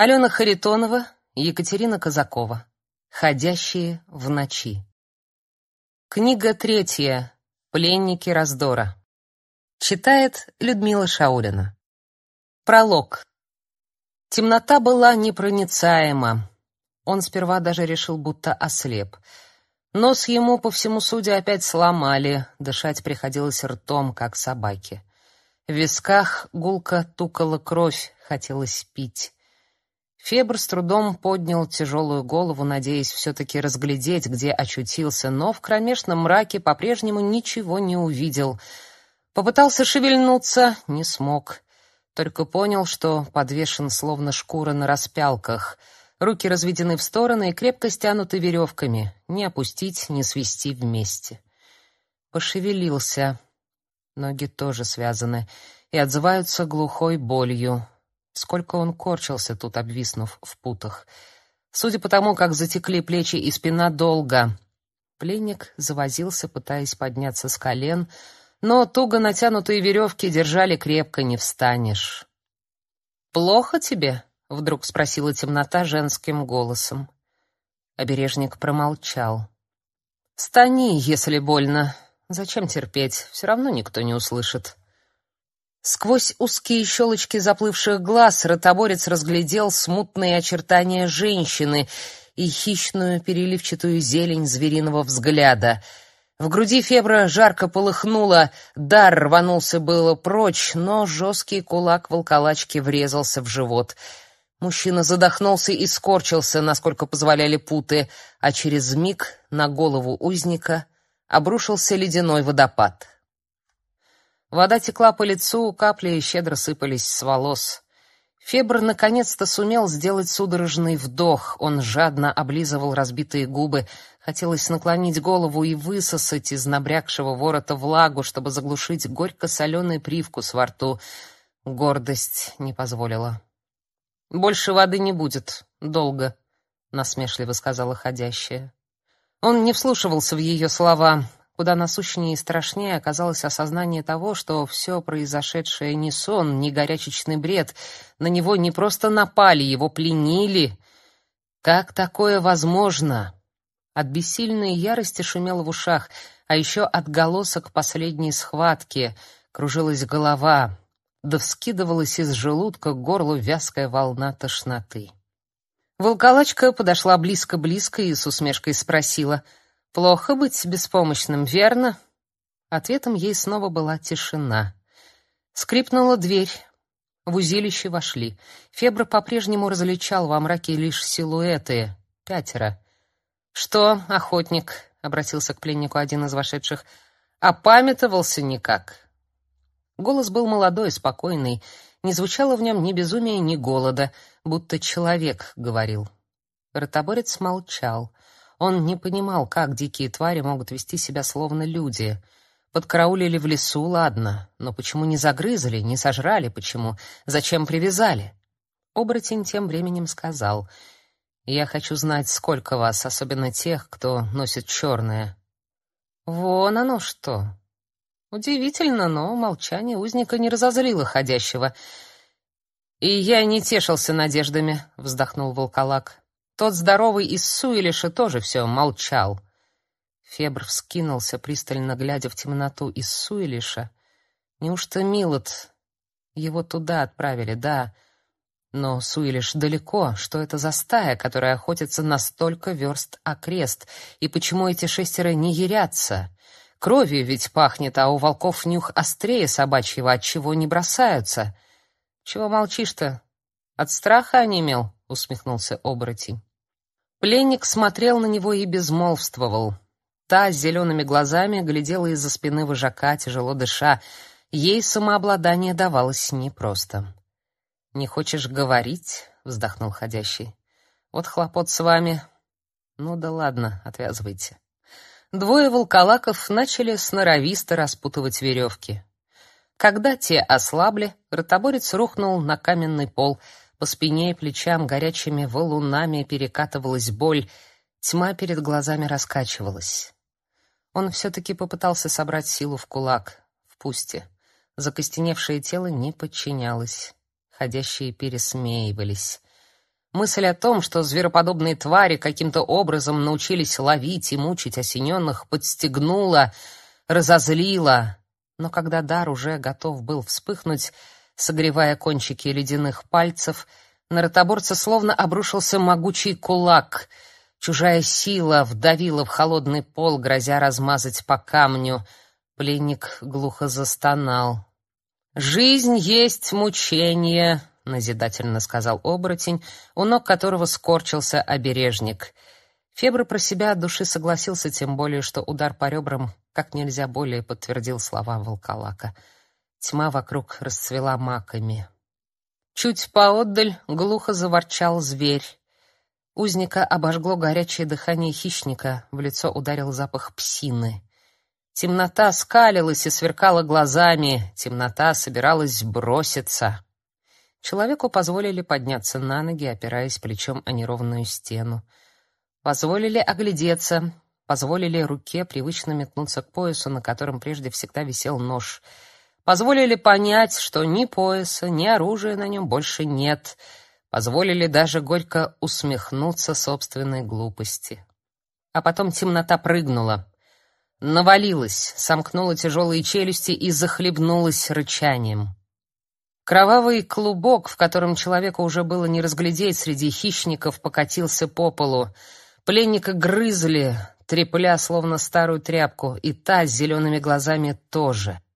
Алена Харитонова, Екатерина Казакова. Ходящие в ночи. Книга третья. Пленники раздора. Читает Людмила Шаулина. Пролог. Темнота была непроницаема. Он сперва даже решил, будто ослеп. Нос ему, по всему судя, опять сломали. Дышать приходилось ртом, как собаке. В висках гулко тукала кровь, хотелось пить. Фебр с трудом поднял тяжелую голову, надеясь все таки разглядеть, где очутился, но в кромешном мраке по-прежнему ничего не увидел. Попытался шевельнуться, не смог. Только понял, что подвешен словно шкура на распялках. Руки разведены в стороны и крепко стянуты веревками. Не опустить, не свести вместе. Пошевелился. Ноги тоже связаны и отзываются глухой болью. Сколько он корчился тут, обвиснув в путах. Судя по тому, как затекли плечи и спина, долго. Пленник завозился, пытаясь подняться с колен, но туго натянутые веревки держали крепко, не встанешь. «Плохо тебе?» — вдруг спросила темнота женским голосом. Обережник промолчал. «Стани, если больно. Зачем терпеть? Все равно никто не услышит». Сквозь узкие щелочки заплывших глаз ротоборец разглядел смутные очертания женщины и хищную переливчатую зелень звериного взгляда. В груди Фебра жарко полыхнуло, дар рванулся было прочь, но жесткий кулак волколачки врезался в живот. Мужчина задохнулся и скорчился, насколько позволяли путы, а через миг на голову узника обрушился ледяной водопад. Вода текла по лицу, капли щедро сыпались с волос. Фебр наконец-то сумел сделать судорожный вдох. Он жадно облизывал разбитые губы. Хотелось наклонить голову и высосать из набрякшего ворота влагу, чтобы заглушить горько-соленый привкус во рту. Гордость не позволила. «Больше воды не будет. Долго», — насмешливо сказала ходящая. Он не вслушивался в ее слова. Куда насущнее и страшнее оказалось осознание того, что все произошедшее не сон, не горячечный бред. На него не просто напали, его пленили. Как такое возможно? От бессильной ярости шумело в ушах, а еще отголосок последней схватки. Кружилась голова, да вскидывалась из желудка к горлу вязкая волна тошноты. Волколачка подошла близко-близко и с усмешкой спросила — Плохо быть беспомощным, верно? Ответом ей снова была тишина. Скрипнула дверь. В узилище вошли. Фебра по-прежнему различал во мраке лишь силуэты. Пятеро. «Что, охотник?» — обратился к пленнику один из вошедших. «Опамятовался никак». Голос был молодой, спокойный. Не звучало в нем ни безумия, ни голода, будто человек говорил. Ротоборец молчал. «Ротоборец» Он не понимал, как дикие твари могут вести себя словно люди. Подкараулили в лесу, ладно, но почему не загрызли, не сожрали, почему? Зачем привязали? Обратень тем временем сказал: "Я хочу знать, сколько вас, особенно тех, кто носит черное. Вон оно что. Удивительно, но молчание узника не разозлило ходящего. И я не тешился надеждами, вздохнул волколак. Тот здоровый из Суилиша тоже все молчал. Фебр вскинулся, пристально глядя в темноту из Суилиша. Неужто Милот его туда отправили, да? Но Суилиш далеко. Что это за стая, которая охотится на столько верст окрест? И почему эти шестеро не ярятся? Кровью ведь пахнет, а у волков нюх острее собачьего, от чего не бросаются. Чего молчишь-то? От страха онемел, усмехнулся оборотень. Пленник смотрел на него и безмолвствовал. Та с зелеными глазами глядела из-за спины вожака, тяжело дыша. Ей самообладание давалось непросто. «Не хочешь говорить?» — вздохнул ходящий. «Вот хлопот с вами». «Ну да ладно, отвязывайте». Двое волколаков начали сноровисто распутывать веревки. Когда те ослабли, ротоборец рухнул на каменный пол — по спине и плечам горячими валунами перекатывалась боль, тьма перед глазами раскачивалась. Он все-таки попытался собрать силу в кулак, в пусте. Закостеневшее тело не подчинялось. Ходящие пересмеивались. Мысль о том, что звероподобные твари каким-то образом научились ловить и мучить осененных, подстегнула, разозлила. Но когда дар уже готов был вспыхнуть, согревая кончики ледяных пальцев, на ротоборца словно обрушился могучий кулак. Чужая сила вдавила в холодный пол, грозя размазать по камню. Пленник глухо застонал. «Жизнь есть мучение», — назидательно сказал оборотень, у ног которого скорчился обережник. Фебра про себя от души согласился, тем более, что удар по ребрам как нельзя более подтвердил слова волколака. «Волколака». Тьма вокруг расцвела маками. Чуть поотдаль глухо заворчал зверь. Узника обожгло горячее дыхание хищника, в лицо ударил запах псины. Темнота скалилась и сверкала глазами, темнота собиралась броситься. Человеку позволили подняться на ноги, опираясь плечом о неровную стену. Позволили оглядеться, позволили руке привычно метнуться к поясу, на котором прежде всегда висел нож — позволили понять, что ни пояса, ни оружия на нем больше нет, позволили даже горько усмехнуться собственной глупости. А потом темнота прыгнула, навалилась, сомкнула тяжелые челюсти и захлебнулась рычанием. Кровавый клубок, в котором человека уже было не разглядеть среди хищников, покатился по полу. Пленника грызли, трепля словно старую тряпку, и та с зелеными глазами тоже —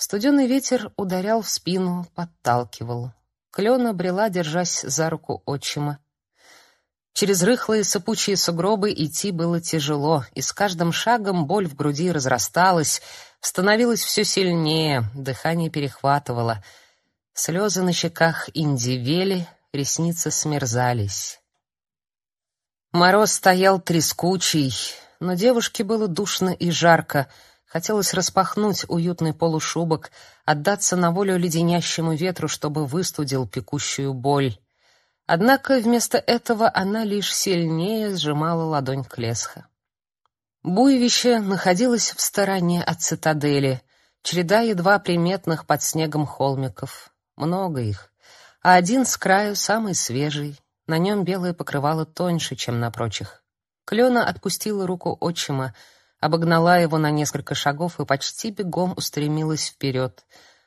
Студеный ветер ударял в спину, подталкивал. Клена брела, держась за руку отчима. Через рыхлые сыпучие сугробы идти было тяжело, и с каждым шагом боль в груди разрасталась, становилась все сильнее, дыхание перехватывало. Слезы на щеках индивели, ресницы смерзались. Мороз стоял трескучий, но девушке было душно и жарко, Хотелось распахнуть уютный полушубок, отдаться на волю леденящему ветру, чтобы выстудил пекущую боль. Однако вместо этого она лишь сильнее сжимала ладонь Клесха. Буевище находилось в стороне от цитадели, череда едва приметных под снегом холмиков. Много их, а один с краю самый свежий, на нем белое покрывало тоньше, чем на прочих. Клена отпустила руку отчима, обогнала его на несколько шагов и почти бегом устремилась вперед.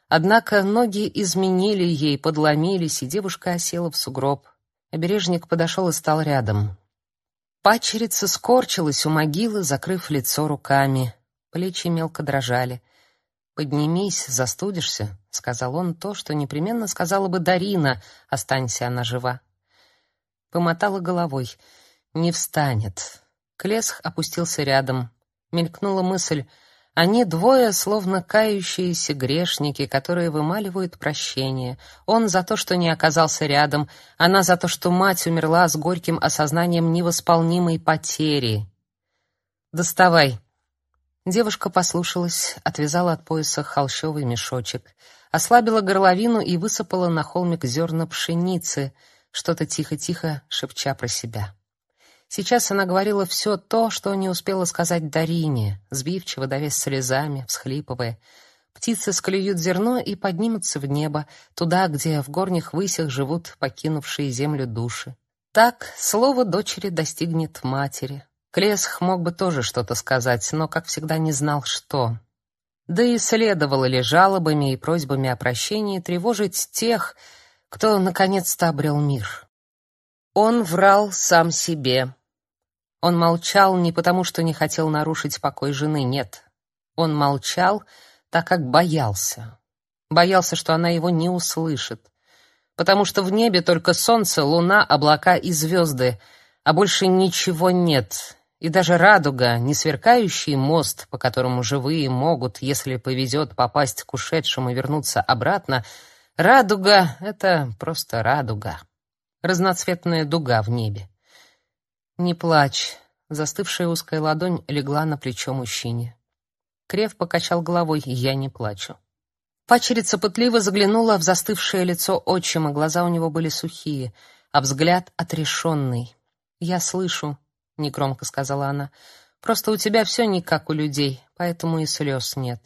Однако ноги изменили ей, подломились, и девушка осела в сугроб. Обережник подошел и стал рядом. Пачерица скорчилась у могилы, закрыв лицо руками. Плечи мелко дрожали. «Поднимись, застудишься», — сказал он то, что непременно сказала бы Дарина, останься она жива. Помотала головой. «Не встанет». Клесх опустился рядом, мелькнула мысль. Они двое, словно кающиеся грешники, которые вымаливают прощение. Он за то, что не оказался рядом, она за то, что мать умерла с горьким осознанием невосполнимой потери. «Доставай». Девушка послушалась, отвязала от пояса холщовый мешочек, ослабила горловину и высыпала на холмик зерна пшеницы, что-то тихо-тихо шепча про себя. Сейчас она говорила все то, что не успела сказать Дарине, сбивчиво давясь слезами, всхлипывая. Птицы склюют зерно и поднимутся в небо, туда, где в горних высях живут покинувшие землю души. Так слово дочери достигнет матери. Клесх мог бы тоже что-то сказать, но, как всегда, не знал, что. Да и следовало ли жалобами и просьбами о прощении тревожить тех, кто наконец-то обрел мир. Он врал сам себе. Он молчал не потому, что не хотел нарушить покой жены, нет. Он молчал, так как боялся. Боялся, что она его не услышит. Потому что в небе только солнце, луна, облака и звезды, а больше ничего нет. И даже радуга, не сверкающий мост, по которому живые могут, если повезет, попасть к ушедшему и вернуться обратно, радуга — это просто радуга. Разноцветная дуга в небе. Не плачь. Застывшая узкая ладонь легла на плечо мужчине. Крев покачал головой: "Я не плачу". Пачерица пытливо заглянула в застывшее лицо отчима, глаза у него были сухие, а взгляд отрешенный. "Я слышу", негромко сказала она. "Просто у тебя все не как у людей, поэтому и слез нет".